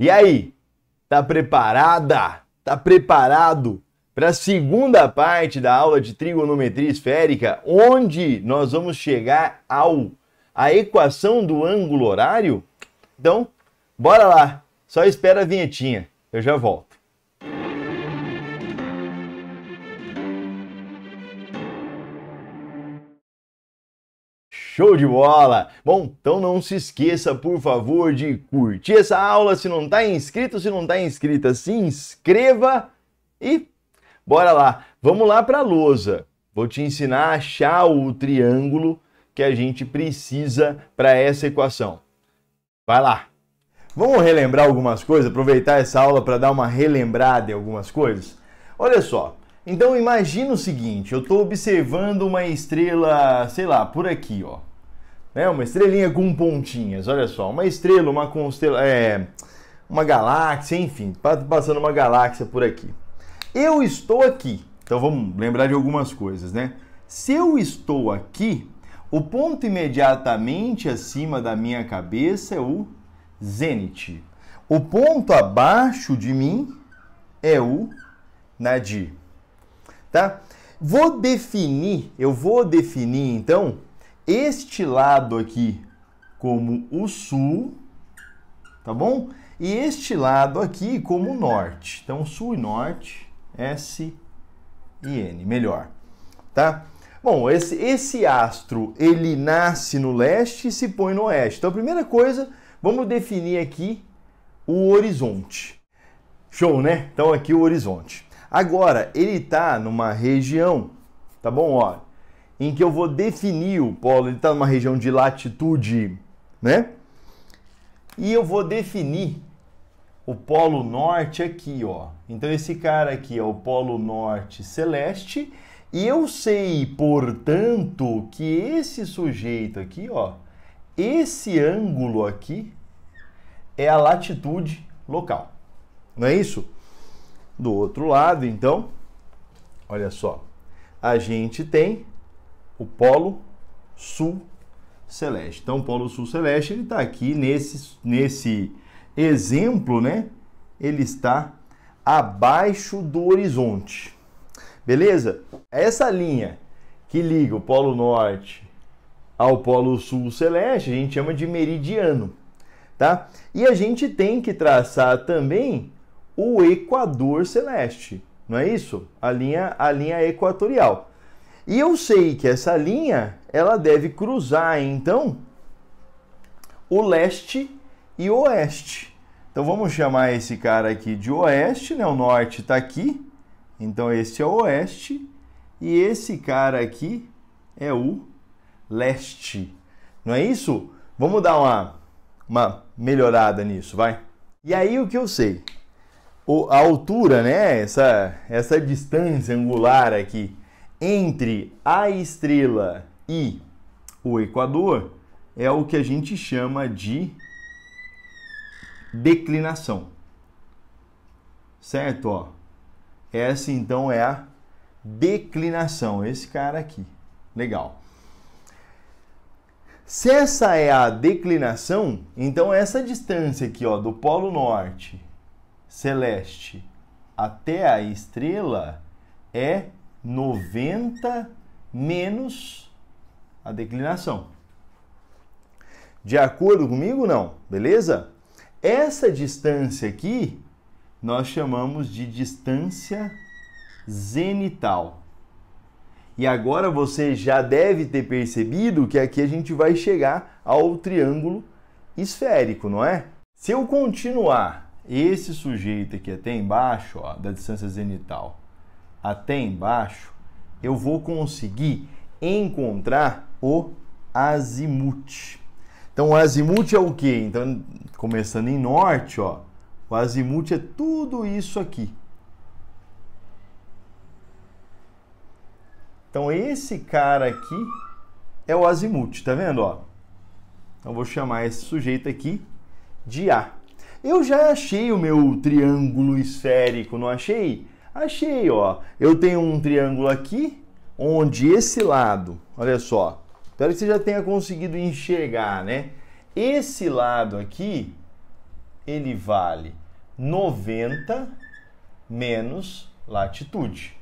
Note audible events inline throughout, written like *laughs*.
E aí, tá preparada? Tá preparado para a segunda parte da aula de trigonometria esférica, onde nós vamos chegar ao a equação do ângulo horário? Então, bora lá. Só espera a vinhetinha. Eu já volto. Show de bola! Bom, então não se esqueça, por favor, de curtir essa aula. Se não está inscrito, se não está inscrita, se inscreva e bora lá. Vamos lá para a lousa. Vou te ensinar a achar o triângulo que a gente precisa para essa equação. Vai lá! Vamos relembrar algumas coisas, aproveitar essa aula para dar uma relembrada em algumas coisas? Olha só, então imagina o seguinte, eu estou observando uma estrela, sei lá, por aqui, ó né? Uma estrelinha com pontinhas, olha só, uma estrela, uma constela, é, uma galáxia, enfim, passando uma galáxia por aqui. Eu estou aqui. Então vamos lembrar de algumas coisas, né? Se eu estou aqui, o ponto imediatamente acima da minha cabeça é o zênite. O ponto abaixo de mim é o nadir. Tá? Vou definir, eu vou definir então este lado aqui como o sul, tá bom? E este lado aqui como o norte. Então, sul e norte, S e N, melhor, tá? Bom, esse, esse astro, ele nasce no leste e se põe no oeste. Então, a primeira coisa, vamos definir aqui o horizonte. Show, né? Então, aqui o horizonte. Agora, ele está numa região, tá bom? Ó, em que eu vou definir o polo, ele está numa região de latitude, né? E eu vou definir o polo norte aqui, ó. Então esse cara aqui é o polo norte celeste, e eu sei, portanto, que esse sujeito aqui, ó, esse ângulo aqui é a latitude local. Não é isso? Do outro lado, então, olha só, a gente tem o Polo Sul Celeste. Então, o Polo Sul Celeste ele está aqui nesse, nesse exemplo, né? Ele está abaixo do horizonte. Beleza? Essa linha que liga o Polo Norte ao Polo Sul Celeste, a gente chama de meridiano, tá? E a gente tem que traçar também o Equador Celeste, não é isso? A linha, a linha equatorial. E eu sei que essa linha ela deve cruzar então o leste e o oeste. Então vamos chamar esse cara aqui de oeste, né? O norte está aqui, então esse é o oeste e esse cara aqui é o leste. Não é isso? Vamos dar uma, uma melhorada nisso, vai? E aí o que eu sei? O, a altura, né? Essa, essa distância angular aqui entre a estrela e o equador é o que a gente chama de declinação. Certo? Ó, essa então é a declinação, esse cara aqui. Legal. Se essa é a declinação, então essa distância aqui ó, do Polo Norte celeste até a estrela é 90 menos a declinação. De acordo comigo, não, beleza? Essa distância aqui nós chamamos de distância zenital. E agora você já deve ter percebido que aqui a gente vai chegar ao triângulo esférico, não é? Se eu continuar esse sujeito aqui até embaixo ó, da distância zenital até embaixo, eu vou conseguir encontrar o azimute. Então, o azimute é o quê? Então, começando em norte, ó, o azimute é tudo isso aqui. Então, esse cara aqui é o azimute, tá vendo? Ó? Então, vou chamar esse sujeito aqui de A. Eu já achei o meu triângulo esférico, não achei? Achei, ó. Eu tenho um triângulo aqui, onde esse lado, olha só, espero que você já tenha conseguido enxergar, né? Esse lado aqui, ele vale 90 menos latitude.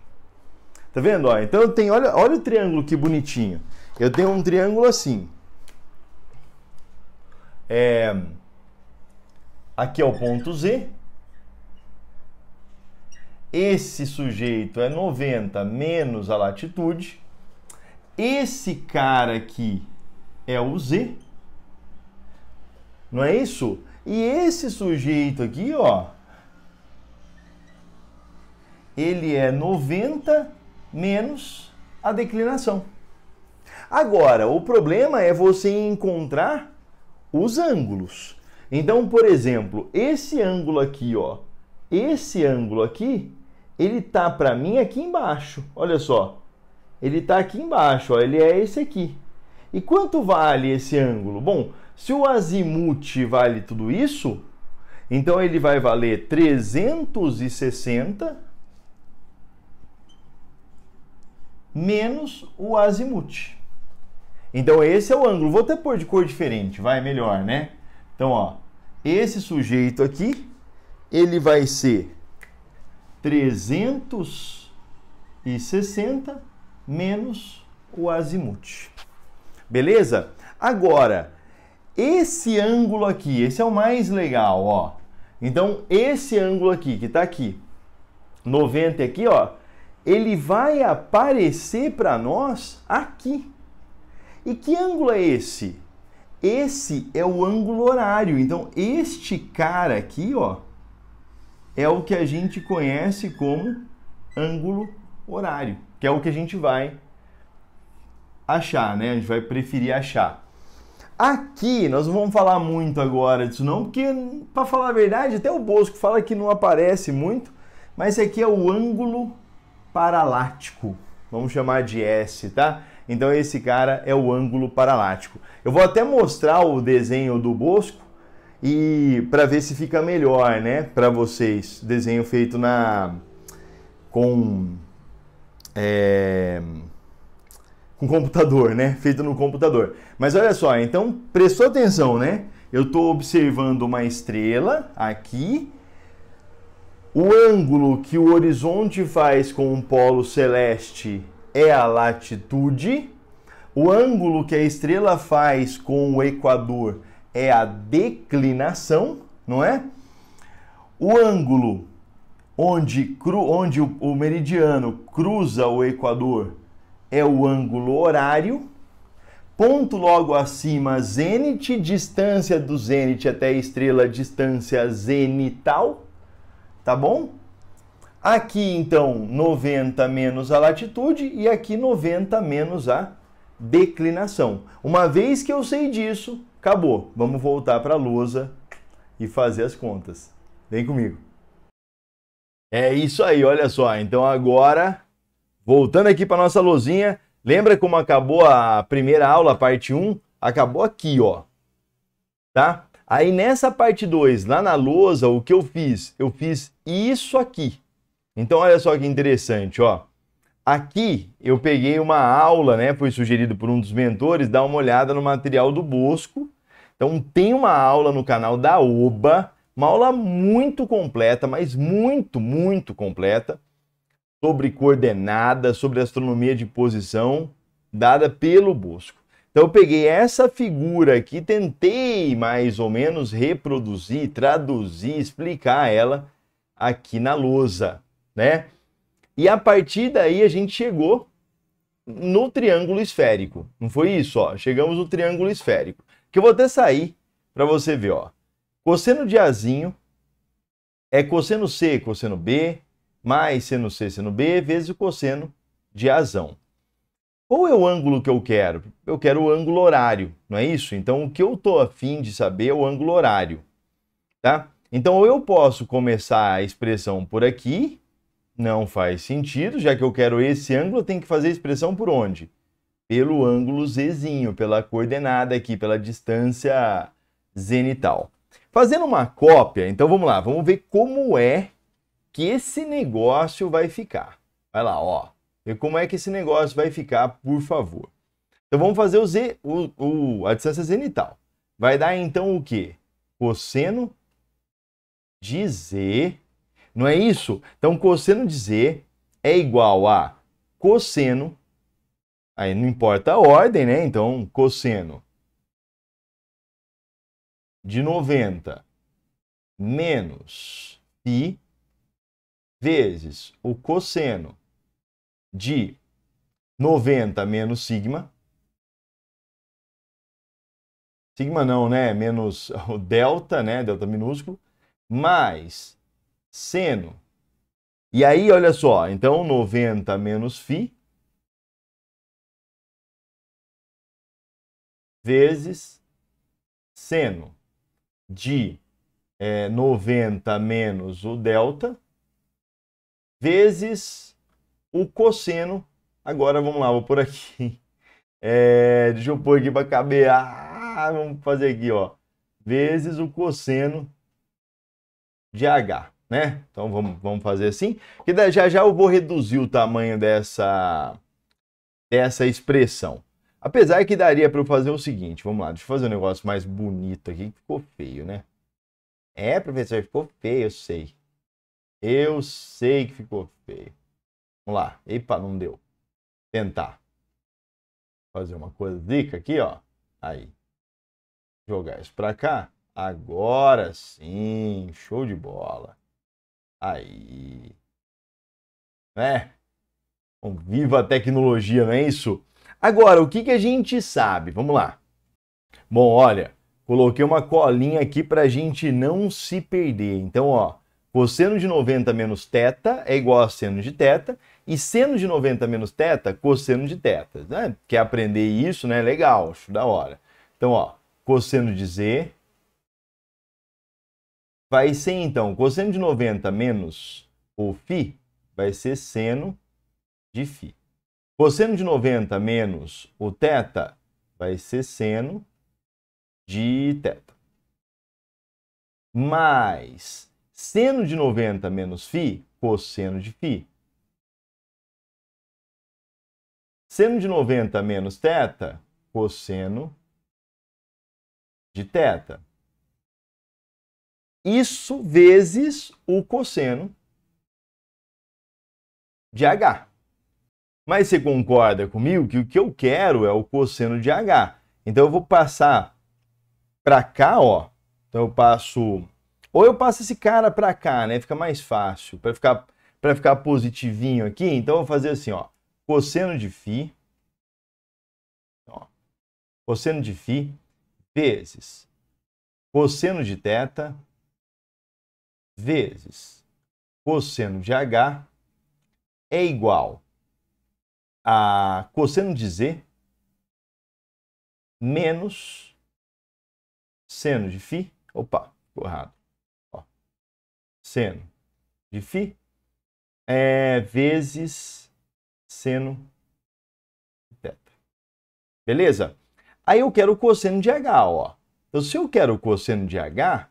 Tá vendo? Ó, então eu tenho, olha, olha o triângulo que bonitinho. Eu tenho um triângulo assim. É, aqui é o ponto Z, esse sujeito é 90 menos a latitude, esse cara aqui é o Z, não é isso? E esse sujeito aqui, ó, ele é 90 menos a declinação. Agora, o problema é você encontrar os ângulos. Então, por exemplo, esse ângulo aqui, ó, esse ângulo aqui ele tá para mim aqui embaixo. Olha só. Ele tá aqui embaixo, ó, ele é esse aqui. E quanto vale esse ângulo? Bom, se o azimuth vale tudo isso, então ele vai valer 360 menos o azimuth. Então esse é o ângulo. Vou até pôr de cor diferente, vai melhor, né? Então, ó, esse sujeito aqui, ele vai ser 360 menos o azimute. Beleza? Agora, esse ângulo aqui, esse é o mais legal, ó. Então, esse ângulo aqui, que tá aqui, 90 aqui, ó, ele vai aparecer para nós aqui. E que ângulo é esse? Esse é o ângulo horário. Então, este cara aqui, ó, é o que a gente conhece como ângulo horário, que é o que a gente vai achar, né? A gente vai preferir achar. Aqui, nós não vamos falar muito agora disso não, porque, para falar a verdade, até o Bosco fala que não aparece muito, mas aqui é o ângulo paralático, vamos chamar de S, tá? Então esse cara é o ângulo paralático. Eu vou até mostrar o desenho do Bosco, e para ver se fica melhor, né, para vocês. Desenho feito na com é, com computador, né, feito no computador. Mas olha só, então prestou atenção, né? Eu estou observando uma estrela aqui. O ângulo que o horizonte faz com o polo celeste é a latitude. O ângulo que a estrela faz com o equador é a declinação, não é? O ângulo onde, cru, onde o, o meridiano cruza o equador é o ângulo horário. Ponto logo acima, zênite, distância do zênite até a estrela, distância zenital, tá bom? Aqui então 90 menos a latitude e aqui 90 menos a declinação. Uma vez que eu sei disso, Acabou. Vamos voltar para a lousa e fazer as contas. Vem comigo. É isso aí, olha só. Então agora, voltando aqui para nossa lousinha, lembra como acabou a primeira aula, parte 1? Acabou aqui, ó. Tá? Aí nessa parte 2, lá na lousa, o que eu fiz? Eu fiz isso aqui. Então olha só que interessante, ó. Aqui eu peguei uma aula, né? Foi sugerido por um dos mentores, dá uma olhada no material do Bosco, então tem uma aula no canal da Oba, uma aula muito completa, mas muito, muito completa, sobre coordenadas, sobre astronomia de posição, dada pelo Bosco. Então eu peguei essa figura aqui, tentei mais ou menos reproduzir, traduzir, explicar ela aqui na lousa, né? E a partir daí a gente chegou no triângulo esférico. Não foi isso, ó. Chegamos no triângulo esférico. Que eu vou até sair para você ver, ó. Cosseno de Azinho é cosseno C, cosseno B, mais seno C, seno B, vezes o cosseno de Azão. Qual é o ângulo que eu quero? Eu quero o ângulo horário, não é isso? Então, o que eu estou afim de saber é o ângulo horário, tá? Então, eu posso começar a expressão por aqui, não faz sentido, já que eu quero esse ângulo, eu tenho que fazer a expressão por onde? pelo ângulo zzinho, pela coordenada aqui, pela distância zenital. Fazendo uma cópia, então vamos lá, vamos ver como é que esse negócio vai ficar. Vai lá, ó, ver como é que esse negócio vai ficar, por favor. Então vamos fazer o z, o, o a distância zenital. Vai dar então o quê? Cosseno de z, não é isso? Então cosseno de z é igual a cosseno Aí não importa a ordem, né? Então, cosseno de 90 menos pi vezes o cosseno de 90 menos sigma. Sigma não, né? Menos *laughs* o delta, né? Delta minúsculo. Mais seno. E aí, olha só. Então, 90 menos φ vezes seno de é, 90 menos o delta, vezes o cosseno. Agora vamos lá, vou por aqui. É, deixa eu pôr aqui para caber. Ah, vamos fazer aqui, ó. Vezes o cosseno de H, né? Então vamos, vamos fazer assim. Que já já eu vou reduzir o tamanho dessa, dessa expressão. Apesar que daria para eu fazer o seguinte, vamos lá, deixa eu fazer um negócio mais bonito aqui, que ficou feio, né? É, professor, ficou feio, eu sei. Eu sei que ficou feio. Vamos lá. Epa, não deu. Tentar. Fazer uma coisa dica aqui, ó. Aí. Jogar isso pra cá. Agora sim. Show de bola. Aí. Né? Então, viva a tecnologia, não é isso? Agora, o que, que a gente sabe? Vamos lá. Bom, olha, coloquei uma colinha aqui para a gente não se perder. Então, ó, cosseno de 90 menos teta é igual a seno de teta, e seno de 90 menos teta, cosseno de teta. Né? Quer aprender isso, né? Legal, acho da hora. Então, ó, cosseno de z vai ser, então, cosseno de 90 menos o φ vai ser seno de φ. Cosseno de 90 menos o teta vai ser seno de teta. Mais seno de 90 menos φ, cosseno de φ. Seno de 90 menos teta, cosseno de teta. Isso vezes o cosseno de h. Mas você concorda comigo que o que eu quero é o cosseno de H. Então eu vou passar para cá, ó. Então eu passo ou eu passo esse cara para cá, né? Fica mais fácil para ficar para ficar positivinho aqui. Então eu vou fazer assim, ó. Cosseno de φ ó. Cosseno de φ vezes cosseno de θ vezes cosseno de h é igual a cosseno de z menos seno de φ. Opa, ficou errado. Ó, seno de φ é, vezes seno de θ. Beleza? Aí eu quero o cosseno de h, ó. Então, se eu quero o cosseno de h,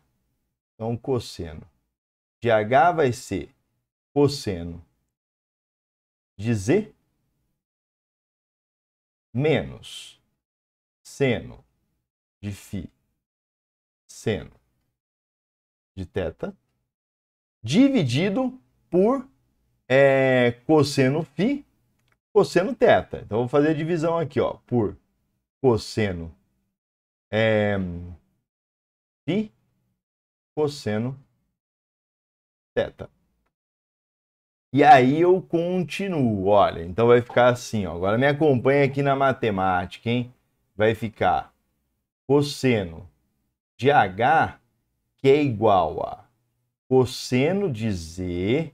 então o cosseno de h vai ser cosseno de z menos seno de φ, seno de θ, dividido por é, cosseno φ, cosseno θ. Então, vou fazer a divisão aqui, ó, por cosseno é, φ, cosseno θ. E aí eu continuo, olha, então vai ficar assim, ó. Agora me acompanha aqui na matemática, hein? Vai ficar cosseno de H, que é igual a cosseno de Z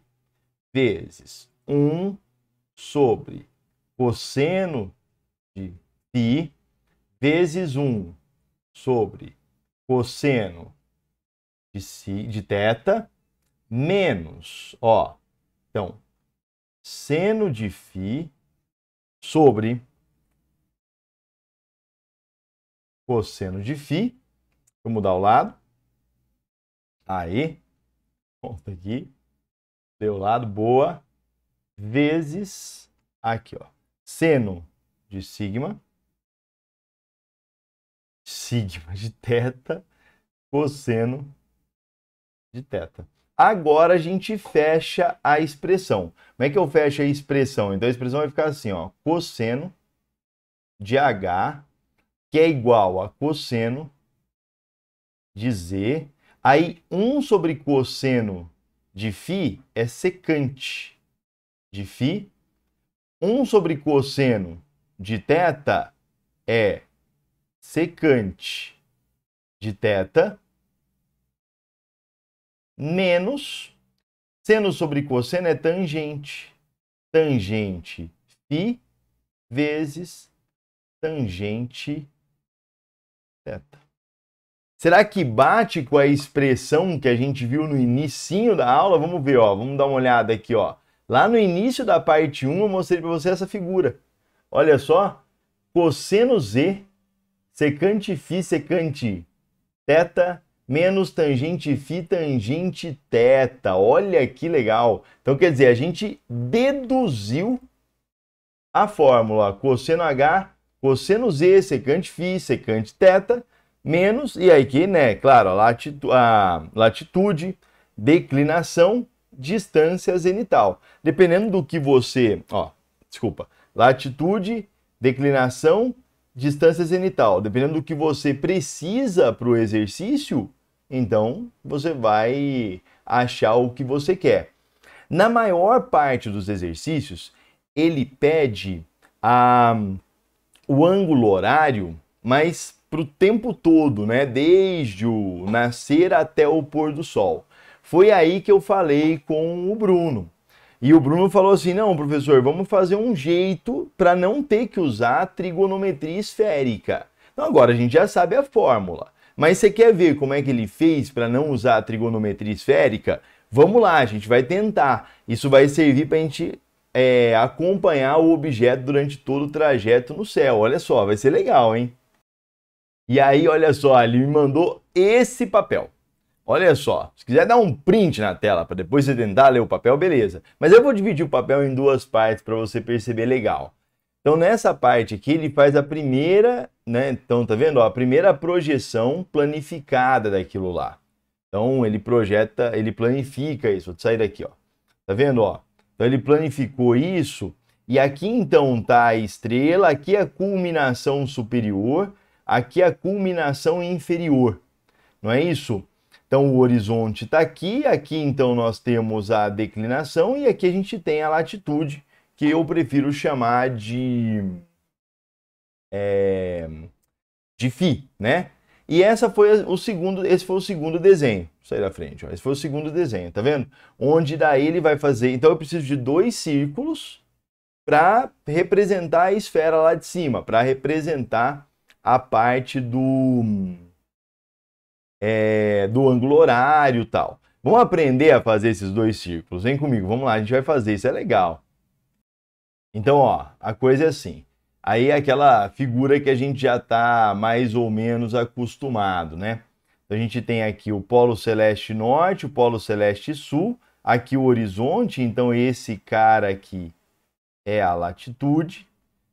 vezes 1 sobre cosseno de pi vezes 1 sobre cosseno de, si, de teta menos, ó, então, seno de φ sobre cosseno de φ. Vou mudar o lado. Aí, conta aqui. Deu lado, boa. Vezes, aqui, ó. Seno de sigma. Sigma de *laughs* teta. Cosseno de teta. Agora a gente fecha a expressão. Como é que eu fecho a expressão? Então a expressão vai ficar assim, ó, cosseno de H, que é igual a cosseno de Z. Aí 1 sobre cosseno de Φ é secante de Φ. 1 sobre cosseno de θ é secante de θ menos seno sobre cosseno é tangente. Tangente φ vezes tangente θ. Será que bate com a expressão que a gente viu no início da aula? Vamos ver, ó, vamos dar uma olhada aqui, ó. Lá no início da parte 1 eu mostrei para você essa figura. Olha só, cosseno z secante φ secante θ menos tangente φ tangente θ. Olha que legal! Então, quer dizer, a gente deduziu a fórmula cosseno H, cosseno Z, secante φ, secante θ, menos, e aí que né, claro, a, latitu a latitude, declinação, distância zenital. Dependendo do que você, ó, desculpa, latitude, declinação, distância zenital, dependendo do que você precisa para o exercício, então você vai achar o que você quer. Na maior parte dos exercícios, ele pede a, ah, o ângulo horário, mas para o tempo todo, né? Desde o nascer até o pôr do sol. Foi aí que eu falei com o Bruno. E o Bruno falou assim: não, professor, vamos fazer um jeito para não ter que usar trigonometria esférica. Então, agora a gente já sabe a fórmula. Mas você quer ver como é que ele fez para não usar a trigonometria esférica? Vamos lá, a gente vai tentar. Isso vai servir para a gente é, acompanhar o objeto durante todo o trajeto no céu. Olha só, vai ser legal, hein? E aí, olha só, ele me mandou esse papel. Olha só, se quiser dar um print na tela para depois você tentar ler o papel, beleza. Mas eu vou dividir o papel em duas partes para você perceber legal. Então nessa parte aqui ele faz a primeira, né? Então tá vendo? Ó, a primeira projeção planificada daquilo lá. Então ele projeta, ele planifica isso. Vou sair daqui, ó. Tá vendo, ó? Então ele planificou isso e aqui então tá a estrela, aqui a culminação superior, aqui a culminação inferior. Não é isso? Então o horizonte está aqui, aqui então nós temos a declinação e aqui a gente tem a latitude, que eu prefiro chamar de, é, de Φ, né? E essa foi o segundo, esse foi o segundo desenho. Sai da frente, ó. Esse foi o segundo desenho, tá vendo? Onde daí ele vai fazer. Então eu preciso de dois círculos para representar a esfera lá de cima, para representar a parte do é, do ângulo horário tal. Vamos aprender a fazer esses dois círculos. Vem comigo, vamos lá, a gente vai fazer, isso é legal. Então, ó, a coisa é assim. Aí é aquela figura que a gente já está mais ou menos acostumado, né? a gente tem aqui o polo celeste norte, o polo celeste sul, aqui o horizonte, então esse cara aqui é a latitude,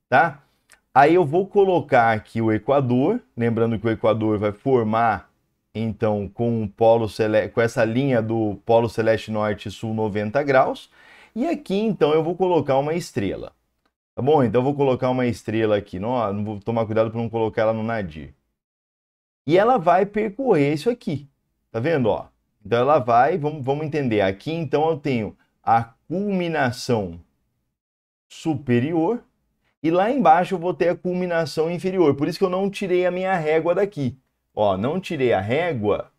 tá? Aí eu vou colocar aqui o equador, lembrando que o equador vai formar então com, polo celeste, com essa linha do polo celeste norte sul 90 graus. E aqui então eu vou colocar uma estrela. Tá bom? Então eu vou colocar uma estrela aqui. Não, não vou tomar cuidado para não colocar ela no nadir. E ela vai percorrer isso aqui. Tá vendo, ó? Então ela vai, vamos, vamos entender. Aqui então eu tenho a culminação superior e lá embaixo eu vou ter a culminação inferior. Por isso que eu não tirei a minha régua daqui. Ó, não tirei a régua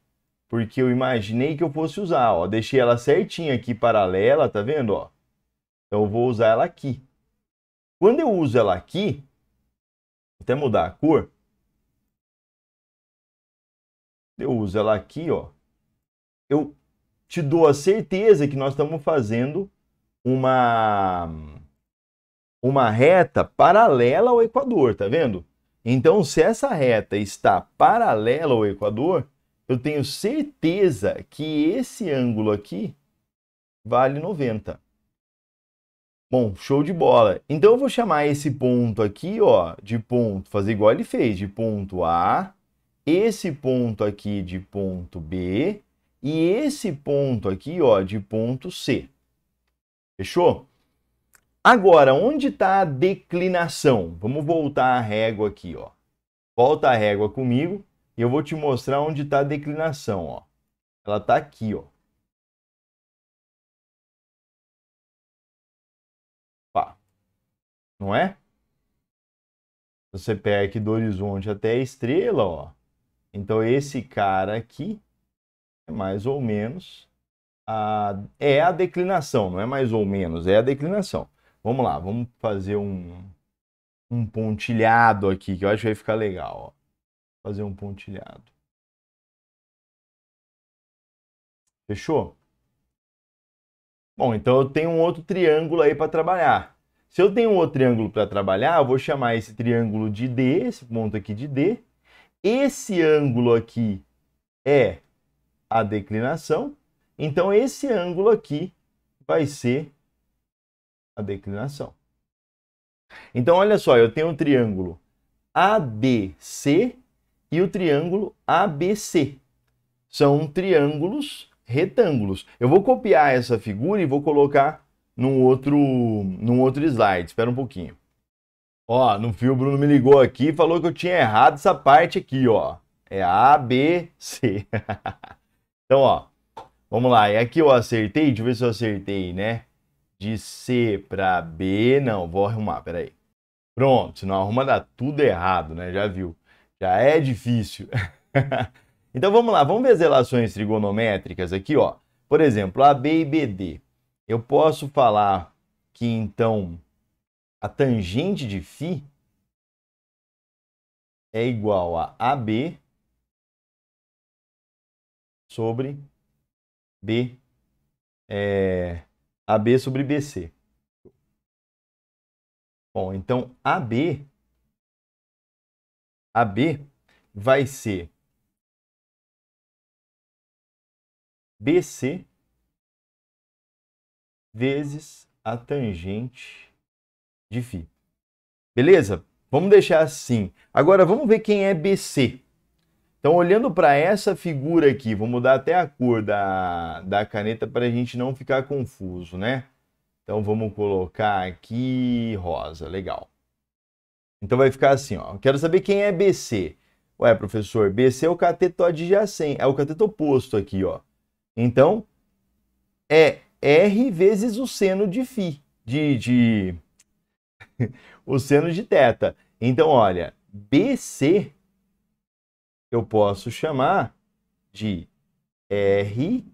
porque eu imaginei que eu fosse usar, ó. Deixei ela certinha aqui, paralela, tá vendo, ó? Então eu vou usar ela aqui. Quando eu uso ela aqui, vou até mudar a cor. Eu uso ela aqui, ó. Eu te dou a certeza que nós estamos fazendo uma uma reta paralela ao equador, tá vendo? Então, se essa reta está paralela ao equador, eu tenho certeza que esse ângulo aqui vale 90. Bom, show de bola. Então eu vou chamar esse ponto aqui, ó, de ponto, fazer igual ele fez, de ponto A, esse ponto aqui de ponto B e esse ponto aqui, ó, de ponto C. Fechou? Agora, onde está a declinação? Vamos voltar a régua aqui, ó. Volta a régua comigo e eu vou te mostrar onde está a declinação, ó. Ela está aqui, ó. Pá. Não é? Você pega aqui do horizonte até a estrela, ó. Então esse cara aqui é mais ou menos a é a declinação, não é mais ou menos, é a declinação. Vamos lá, vamos fazer um, um pontilhado aqui, que eu acho que vai ficar legal. Ó. Fazer um pontilhado. Fechou? Bom, então eu tenho um outro triângulo aí para trabalhar. Se eu tenho um outro triângulo para trabalhar, eu vou chamar esse triângulo de D, esse ponto aqui de D. Esse ângulo aqui é a declinação. Então, esse ângulo aqui vai ser a declinação. Então, olha só, eu tenho o triângulo ABC e o triângulo ABC. São triângulos retângulos. Eu vou copiar essa figura e vou colocar num outro, num outro slide. Espera um pouquinho. Ó, no fio o Bruno me ligou aqui e falou que eu tinha errado essa parte aqui, ó. É ABC. *laughs* então, ó, vamos lá. É aqui eu acertei, deixa eu ver se eu acertei, né? de C para B. Não, vou arrumar, peraí. Pronto, senão arruma dá tudo errado, né? Já viu. Já é difícil. *laughs* então vamos lá, vamos ver as relações trigonométricas aqui, ó. Por exemplo, AB e BD. Eu posso falar que então a tangente de φ é igual a AB sobre B é, AB sobre BC. Bom, então AB AB vai ser BC vezes a tangente de φ. Beleza? Vamos deixar assim. Agora vamos ver quem é BC. Então, olhando para essa figura aqui, vou mudar até a cor da, da caneta para a gente não ficar confuso, né? Então, vamos colocar aqui rosa, legal. Então, vai ficar assim, ó. Quero saber quem é BC. Ué, professor, BC é o cateto adjacente, é o cateto oposto aqui, ó. Então, é R vezes o seno de Φ, de... de... *laughs* o seno de teta. Então, olha, BC eu posso chamar de R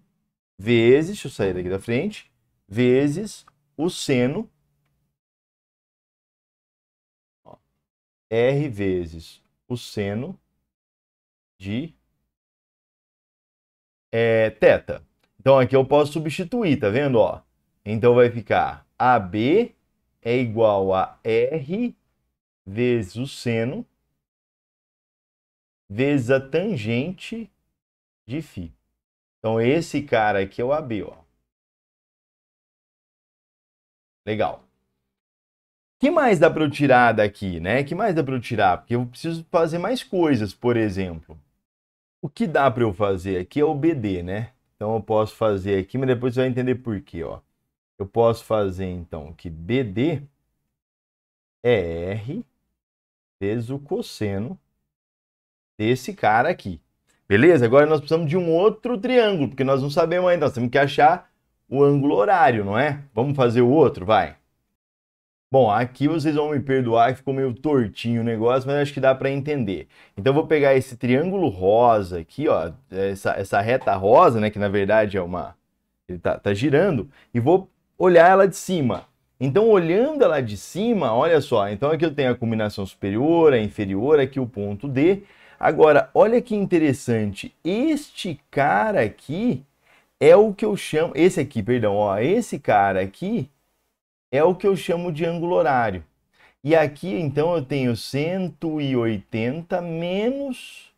vezes, deixa eu sair daqui da frente, vezes o seno ó, R vezes o seno de é, teta. Então aqui eu posso substituir, tá vendo? Ó? Então vai ficar AB é igual a R vezes o seno vezes a tangente de φ. Então, esse cara aqui é o AB, ó. Legal. O que mais dá para eu tirar daqui, né? O que mais dá para eu tirar? Porque eu preciso fazer mais coisas, por exemplo. O que dá para eu fazer aqui é o BD, né? Então, eu posso fazer aqui, mas depois você vai entender por quê, ó. Eu posso fazer, então, que BD é R vezes o cosseno desse cara aqui. Beleza? Agora nós precisamos de um outro triângulo, porque nós não sabemos ainda. Nós temos que achar o ângulo horário, não é? Vamos fazer o outro, vai. Bom, aqui vocês vão me perdoar que ficou meio tortinho o negócio, mas acho que dá para entender. Então vou pegar esse triângulo rosa aqui, ó, essa, essa reta rosa, né, que na verdade é uma... Ele tá, tá girando, e vou olhar ela de cima. Então, olhando ela de cima, olha só, então aqui eu tenho a combinação superior, a inferior, aqui o ponto D, Agora, olha que interessante, este cara aqui é o que eu chamo, esse aqui, perdão, ó, esse cara aqui é o que eu chamo de ângulo horário. E aqui, então, eu tenho 180 menos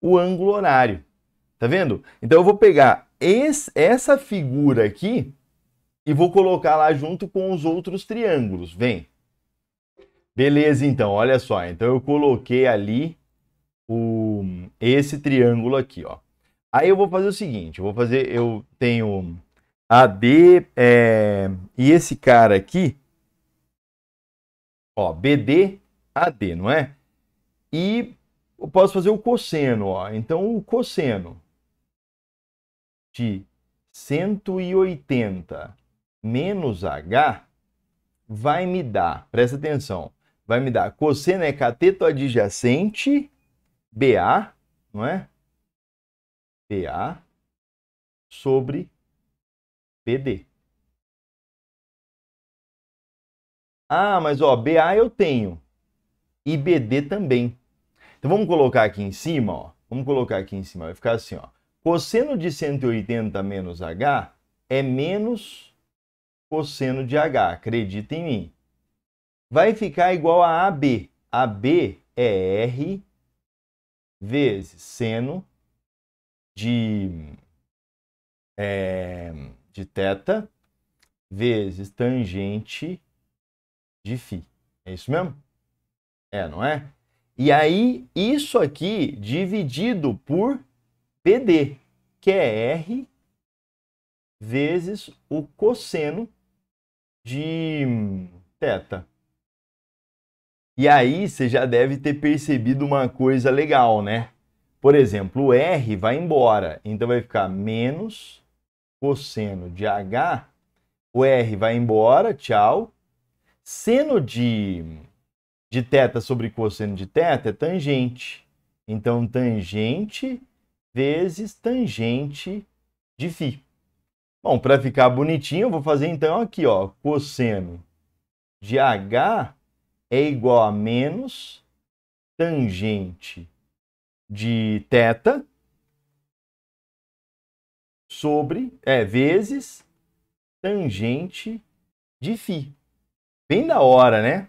o ângulo horário. Tá vendo? Então, eu vou pegar esse, essa figura aqui e vou colocar lá junto com os outros triângulos. Vem. Beleza, então. Olha só. Então, eu coloquei ali o, esse triângulo aqui, ó. Aí eu vou fazer o seguinte, eu vou fazer, eu tenho AB é, e esse cara aqui, ó, BD, AD, não é? E eu posso fazer o cosseno, ó. Então o cosseno de 180 menos H vai me dar, presta atenção, vai me dar cosseno é cateto adjacente BA, não é? BA sobre BD. Ah, mas ó, BA eu tenho e BD também. Então vamos colocar aqui em cima, ó. Vamos colocar aqui em cima, vai ficar assim, ó. Cosseno de 180 menos H é menos cosseno de H, acredita em mim. Vai ficar igual a AB. AB é R vezes seno de, é, de teta vezes tangente de fi É isso mesmo? É, não é? E aí, isso aqui dividido por PD, que é R vezes o cosseno de teta e aí você já deve ter percebido uma coisa legal, né? Por exemplo, o R vai embora, então vai ficar menos cosseno de H, o R vai embora, tchau. Seno de, de teta sobre cosseno de teta é tangente. Então, tangente vezes tangente de φ. Bom, para ficar bonitinho, eu vou fazer então aqui, ó, cosseno de H é igual a menos tangente de θ sobre, é, vezes tangente de φ. Bem da hora, né?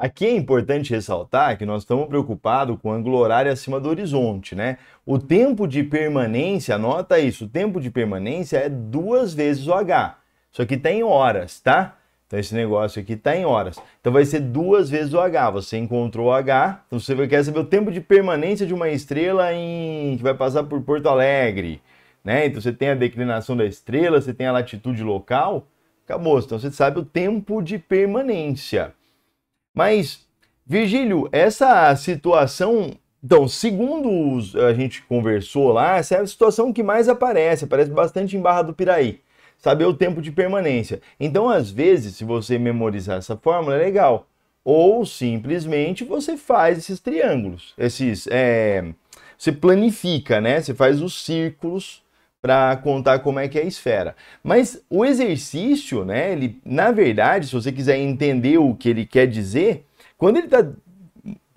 Aqui é importante ressaltar que nós estamos preocupados com o ângulo horário acima do horizonte, né? O tempo de permanência, anota isso, o tempo de permanência é duas vezes o H. Isso aqui tem tá horas, tá? Então esse negócio aqui está em horas. Então vai ser duas vezes o H. Você encontrou o H, então você quer saber o tempo de permanência de uma estrela em que vai passar por Porto Alegre. Né? Então você tem a declinação da estrela, você tem a latitude local. Acabou. Então você sabe o tempo de permanência. Mas, Virgílio, essa situação. Então, segundo os, a gente conversou lá, essa é a situação que mais aparece, aparece bastante em Barra do Piraí saber o tempo de permanência. Então, às vezes, se você memorizar essa fórmula, é legal. Ou simplesmente você faz esses triângulos, esses. É, você planifica, né? Você faz os círculos para contar como é que é a esfera. Mas o exercício, né? Ele, na verdade, se você quiser entender o que ele quer dizer, quando ele está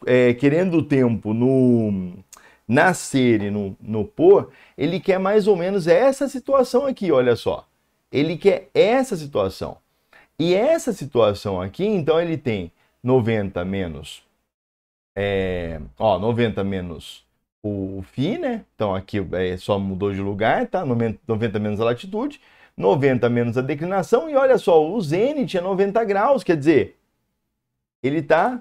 é, querendo o tempo no nascer e no, no pôr, ele quer mais ou menos essa situação aqui, olha só. Ele quer essa situação. E essa situação aqui, então, ele tem 90 menos. É, ó, 90 menos o Φ, né? Então aqui é, só mudou de lugar, tá? 90 menos a latitude, 90 menos a declinação, e olha só, o Zenit é 90 graus, quer dizer, ele tá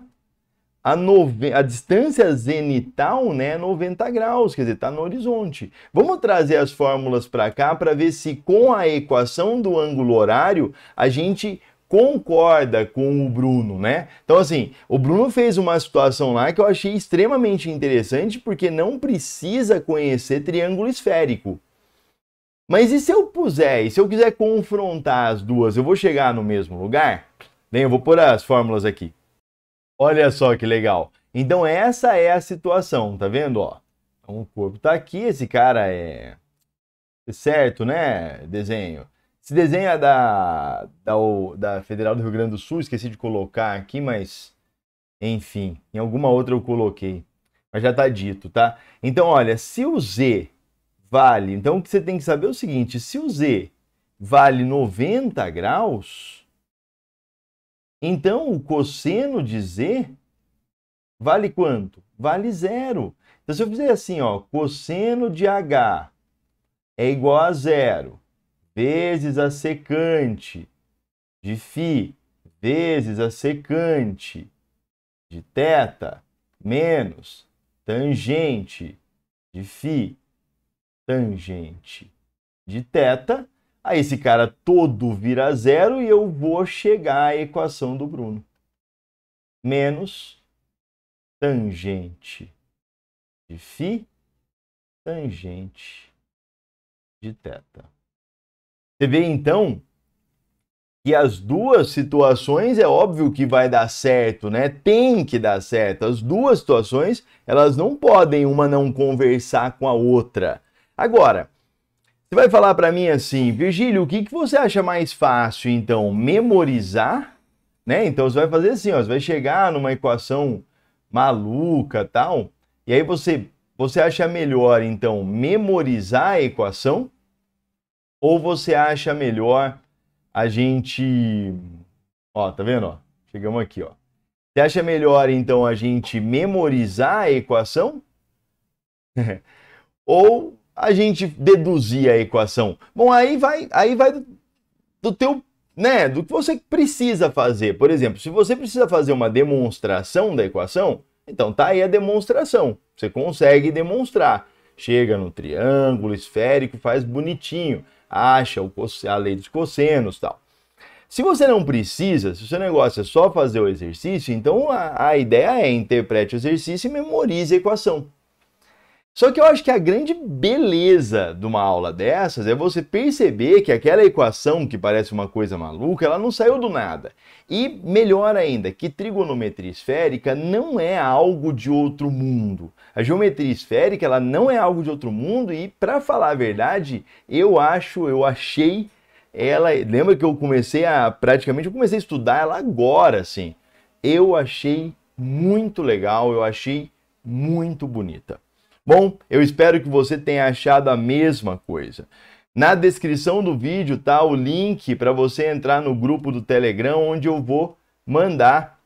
a, nove... a distância zenital né, é 90 graus, quer dizer, está no horizonte. Vamos trazer as fórmulas para cá para ver se com a equação do ângulo horário a gente concorda com o Bruno, né? Então, assim, o Bruno fez uma situação lá que eu achei extremamente interessante porque não precisa conhecer triângulo esférico. Mas e se eu puser, e se eu quiser confrontar as duas, eu vou chegar no mesmo lugar? Bem, eu vou pôr as fórmulas aqui. Olha só que legal. Então essa é a situação, tá vendo? Ó, então, o corpo tá aqui, esse cara é certo, né? Desenho. Se desenha é da, da, da Federal do Rio Grande do Sul, esqueci de colocar aqui, mas enfim, em alguma outra eu coloquei. Mas já tá dito, tá? Então, olha, se o Z vale, então o que você tem que saber é o seguinte, se o Z vale 90 graus, então, o cosseno de z vale quanto? Vale zero. Então, se eu fizer assim, ó, cosseno de h é igual a zero, vezes a secante de φ, vezes a secante de θ, menos tangente de φ, tangente de θ, Aí esse cara todo vira zero e eu vou chegar à equação do Bruno. Menos tangente de φ tangente de θ. Você vê então que as duas situações é óbvio que vai dar certo, né? Tem que dar certo. As duas situações, elas não podem uma não conversar com a outra. Agora, você vai falar para mim assim, Virgílio, o que, que você acha mais fácil, então, memorizar? Né? Então você vai fazer assim, ó, você vai chegar numa equação maluca tal, e aí você, você acha melhor, então, memorizar a equação? Ou você acha melhor a gente... Ó, tá vendo? Ó? Chegamos aqui, ó. Você acha melhor, então, a gente memorizar a equação? *laughs* Ou a gente deduzir a equação? Bom, aí vai, aí vai do, do teu, né, do que você precisa fazer. Por exemplo, se você precisa fazer uma demonstração da equação, então tá aí a demonstração. Você consegue demonstrar. Chega no triângulo esférico, faz bonitinho, acha o, a lei dos cossenos, tal. Se você não precisa, se o seu negócio é só fazer o exercício, então a, a ideia é interprete o exercício e memorize a equação. Só que eu acho que a grande beleza de uma aula dessas é você perceber que aquela equação que parece uma coisa maluca, ela não saiu do nada. E melhor ainda, que trigonometria esférica não é algo de outro mundo. A geometria esférica, ela não é algo de outro mundo e para falar a verdade, eu acho, eu achei ela, lembra que eu comecei a praticamente eu comecei a estudar ela agora, assim. Eu achei muito legal, eu achei muito bonita. Bom, eu espero que você tenha achado a mesma coisa. Na descrição do vídeo tá o link para você entrar no grupo do Telegram, onde eu vou mandar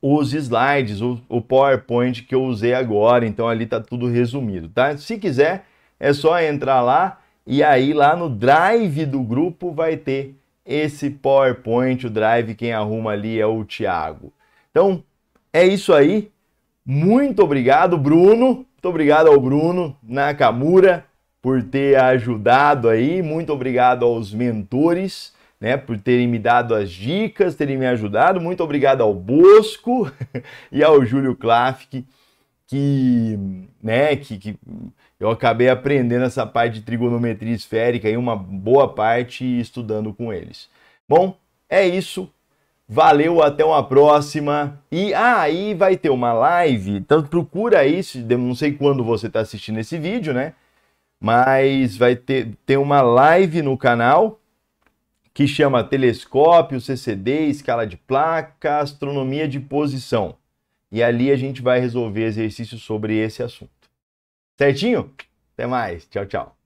os slides, o, o PowerPoint que eu usei agora. Então ali tá tudo resumido, tá? Se quiser, é só entrar lá e aí lá no Drive do grupo vai ter esse PowerPoint, o Drive quem arruma ali é o Thiago. Então é isso aí. Muito obrigado, Bruno. Muito obrigado ao Bruno Nakamura por ter ajudado aí. Muito obrigado aos mentores, né, por terem me dado as dicas, terem me ajudado. Muito obrigado ao Bosco *laughs* e ao Júlio Klafk, que, né, que, que eu acabei aprendendo essa parte de trigonometria esférica e uma boa parte estudando com eles. Bom, é isso. Valeu, até uma próxima. E aí ah, vai ter uma live, então procura aí, não sei quando você está assistindo esse vídeo, né? Mas vai ter, ter uma live no canal que chama Telescópio, CCD, Escala de Placa, Astronomia de Posição. E ali a gente vai resolver exercícios sobre esse assunto. Certinho? Até mais. Tchau, tchau.